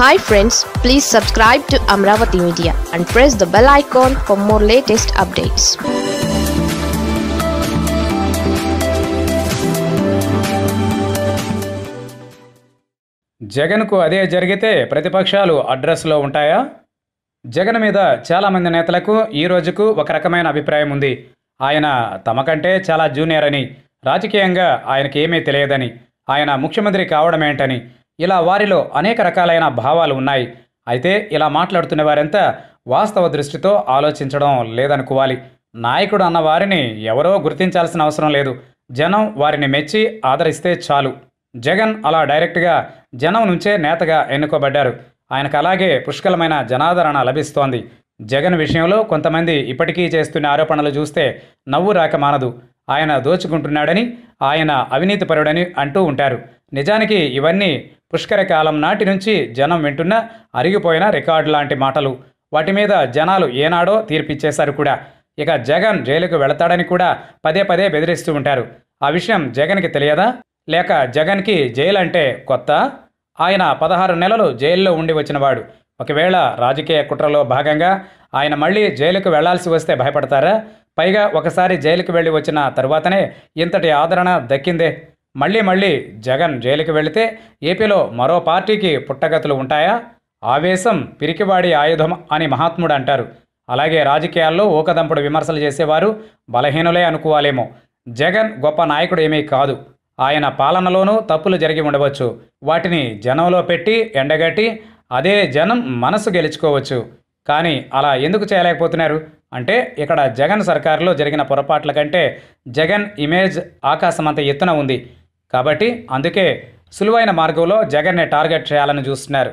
hi friends please subscribe to Amaravati Media and press the bell icon for more latest updates జగన్కు అదే జరిగితే ప్రతిపక్షాలు అడ్రస్లో ఉంటాయా జగన్ మీద చాలామంది నేతలకు ఈ రోజుకు ఒక రకమైన అభిప్రాయం ఉంది ఆయన తమకంటే చాలా జూనియర్ అని రాజకీయంగా ఆయనకి ఏమీ తెలియదని ఆయన ముఖ్యమంత్రి కావడమేంటని ఇలా వారిలో అనేక రకాలైన భావాలు ఉన్నాయి అయితే ఇలా మాట్లాడుతున్న వారంతా వాస్తవ దృష్టితో ఆలోచించడం లేదనుకోవాలి నాయకుడు అన్న వారిని ఎవరో గుర్తించాల్సిన అవసరం లేదు జనం వారిని మెచ్చి ఆదరిస్తే చాలు జగన్ అలా డైరెక్ట్గా జనం నుంచే నేతగా ఎన్నుకోబడ్డారు ఆయనకు అలాగే పుష్కలమైన జనాదరణ లభిస్తోంది జగన్ విషయంలో కొంతమంది ఇప్పటికీ చేస్తున్న ఆరోపణలు చూస్తే నవ్వు రాక మానదు ఆయన దోచుకుంటున్నాడని ఆయన అవినీతిపరుడని అంటూ ఉంటారు నిజానికి ఇవన్నీ పుష్కర కాలం నాటి నుంచి జనం వింటున్న అరిగిపోయిన రికార్డు లాంటి మాటలు వాటి మీద జనాలు ఏనాడో తీర్పిచ్చేశారు కూడా ఇక జగన్ జైలుకు వెళతాడని కూడా పదే పదే బెదిరిస్తూ ఉంటారు ఆ విషయం జగన్కి తెలియదా లేక జగన్కి జైలు అంటే కొత్త ఆయన పదహారు నెలలు జైల్లో ఉండి వచ్చినవాడు ఒకవేళ రాజకీయ కుట్రలో భాగంగా ఆయన మళ్ళీ జైలుకు వెళ్లాల్సి వస్తే భయపడతారా పైగా ఒకసారి జైలుకు వెళ్ళి వచ్చిన తర్వాతనే ఇంతటి ఆదరణ దక్కిందే మళ్ళీ మళ్ళీ జగన్ జైలుకి వెళితే ఏపీలో మరో పార్టీకి పుట్టగతులు ఉంటాయా ఆవేశం పిరికివాడి ఆయుధం అని మహాత్ముడు అంటారు అలాగే రాజకీయాల్లో ఓకదంపుడు విమర్శలు చేసేవారు బలహీనులే అనుకోవాలేమో జగన్ గొప్ప నాయకుడు ఏమీ కాదు ఆయన పాలనలోనూ తప్పులు జరిగి ఉండవచ్చు వాటిని జనంలో పెట్టి ఎండగట్టి అదే జనం మనసు గెలుచుకోవచ్చు కానీ అలా ఎందుకు చేయలేకపోతున్నారు అంటే ఇక్కడ జగన్ సర్కారులో జరిగిన పొరపాట్ల కంటే జగన్ ఇమేజ్ ఆకాశమంత ఎత్తున ఉంది కాబట్టి అందుకే సులువైన మార్గంలో జగన్ని టార్గెట్ చేయాలని చూస్తున్నారు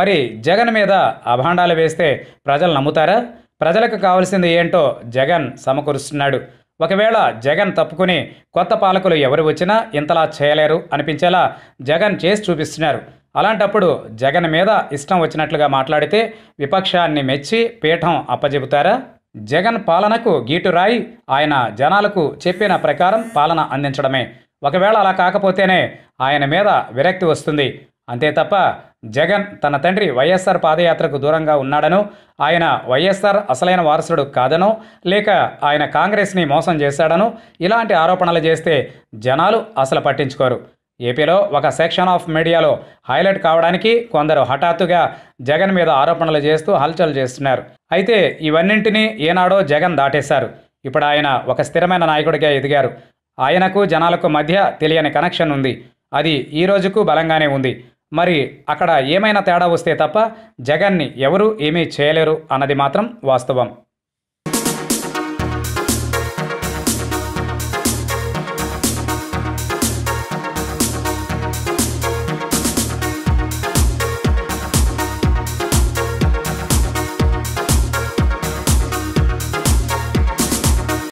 మరి జగన్ మీద అభాండాలు వేస్తే ప్రజలు నమ్ముతారా ప్రజలకు కావాల్సింది ఏంటో జగన్ సమకూరుస్తున్నాడు ఒకవేళ జగన్ తప్పుకుని కొత్త పాలకులు ఎవరు వచ్చినా ఇంతలా చేయలేరు అనిపించేలా జగన్ చేసి చూపిస్తున్నారు అలాంటప్పుడు జగన్ మీద ఇష్టం వచ్చినట్లుగా మాట్లాడితే విపక్షాన్ని మెచ్చి పీఠం అప్పజెబుతారా జగన్ పాలనకు గీటు రాయి ఆయన జనాలకు చెప్పిన ప్రకారం పాలన అందించడమే ఒకవేళ అలా కాకపోతేనే ఆయన మీద విరక్తి వస్తుంది అంతే తప్ప జగన్ తన తండ్రి వైఎస్ఆర్ పాదయాత్రకు దూరంగా ఉన్నాడను ఆయన వైఎస్ఆర్ అసలైన వారసుడు కాదనో లేక ఆయన కాంగ్రెస్ని మోసం చేశాడనో ఇలాంటి ఆరోపణలు చేస్తే జనాలు అసలు పట్టించుకోరు ఏపీలో ఒక సెక్షన్ ఆఫ్ మీడియాలో హైలైట్ కావడానికి కొందరు హఠాత్తుగా జగన్ మీద ఆరోపణలు చేస్తూ హల్చల్ చేస్తున్నారు అయితే ఇవన్నింటినీ ఏనాడో జగన్ దాటేశారు ఇప్పుడు ఆయన ఒక స్థిరమైన నాయకుడిగా ఎదిగారు ఆయనకు జనాలకు మధ్య తెలియని కనెక్షన్ ఉంది అది ఈ రోజుకు బలంగానే ఉంది మరి అక్కడ ఏమైనా తేడా వస్తే తప్ప జగన్ని ఎవరూ ఏమీ చేయలేరు అన్నది మాత్రం వాస్తవం